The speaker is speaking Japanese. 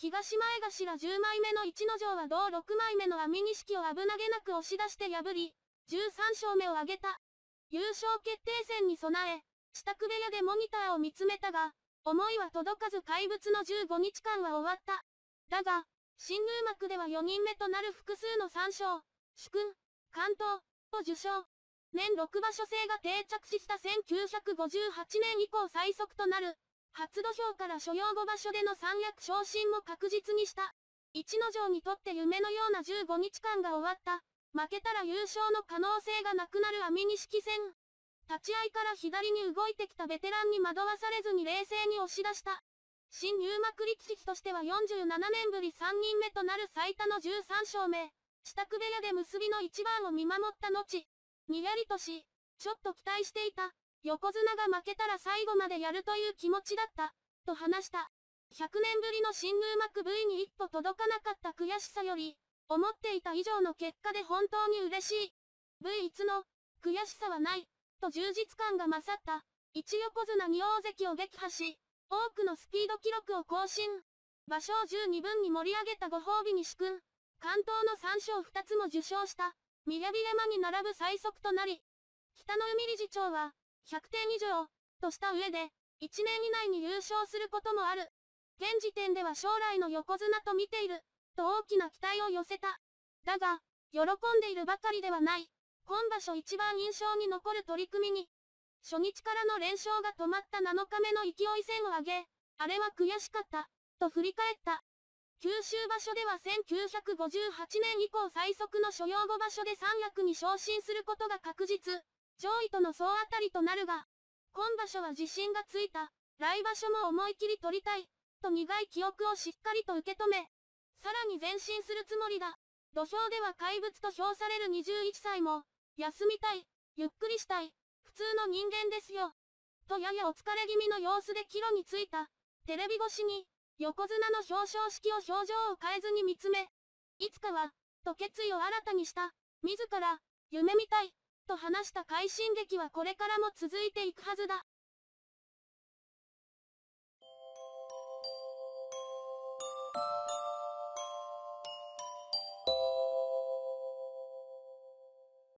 東前頭10枚目の一の城は同6枚目の網錦を危なげなく押し出して破り、13勝目を挙げた。優勝決定戦に備え、支度部屋でモニターを見つめたが、思いは届かず怪物の15日間は終わった。だが、新入幕では4人目となる複数の3勝、主君、関東、を受賞。年6場所制が定着した1958年以降最速となる。初土俵から所要後場所での三役昇進も確実にした。一の城にとって夢のような15日間が終わった。負けたら優勝の可能性がなくなる網錦戦。立ち合いから左に動いてきたベテランに惑わされずに冷静に押し出した。新入幕力士としては47年ぶり3人目となる最多の13勝目。支度部屋で結びの一番を見守った後、にやりとし、ちょっと期待していた。横綱が負けたら最後までやるという気持ちだった、と話した。100年ぶりの新入幕 V に一歩届かなかった悔しさより、思っていた以上の結果で本当に嬉しい。V1 の、悔しさはない、と充実感が勝った。一横綱2大関を撃破し、多くのスピード記録を更新。場所を12分に盛り上げたご褒美に組君、関東の3賞2つも受賞した、宮城山に並ぶ最速となり、北の海理事長は、100点以上、とした上で、1年以内に優勝することもある。現時点では将来の横綱と見ている、と大きな期待を寄せた。だが、喜んでいるばかりではない。今場所一番印象に残る取り組みに、初日からの連勝が止まった7日目の勢い線を上げ、あれは悔しかった、と振り返った。九州場所では1958年以降最速の所要後場所で三役に昇進することが確実。上位との総当たりとなるが、今場所は自信がついた、来場所も思い切り取りたい、と苦い記憶をしっかりと受け止め、さらに前進するつもりだ。土俵では怪物と評される21歳も、休みたい、ゆっくりしたい、普通の人間ですよ。とややお疲れ気味の様子で帰路についた、テレビ越しに、横綱の表彰式を表情を変えずに見つめ、いつかは、と決意を新たにした、自ら、夢みたい。と話した快進撃はこれからも続いていくはずだ。